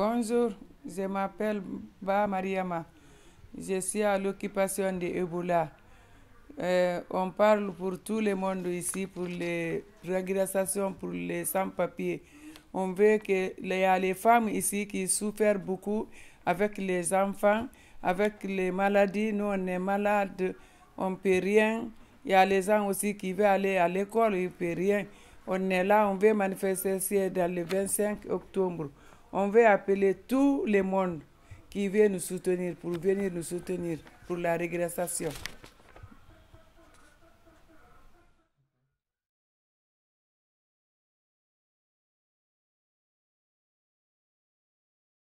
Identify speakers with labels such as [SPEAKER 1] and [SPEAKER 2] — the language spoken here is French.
[SPEAKER 1] Bonjour, je m'appelle Ba Mariama. Je suis à l'occupation de Ebola. Euh, on parle pour tout le monde ici, pour les régressions, pour les sans-papiers. On veut que les, y a les femmes ici qui souffrent beaucoup avec les enfants, avec les maladies. Nous, on est malades, on ne peut rien. Il y a les gens aussi qui veulent aller à l'école, ils ne peuvent rien. On est là, on veut manifester dans le 25 octobre. On veut appeler tous les monde qui viennent nous soutenir pour venir nous soutenir pour la régressation.